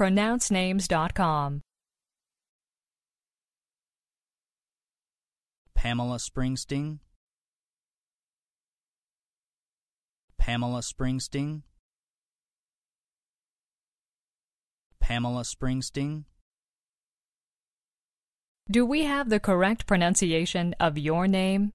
pronouncenames.com. Pamela Springsteen. Pamela Springsteen. Pamela Springsteen. Do we have the correct pronunciation of your name?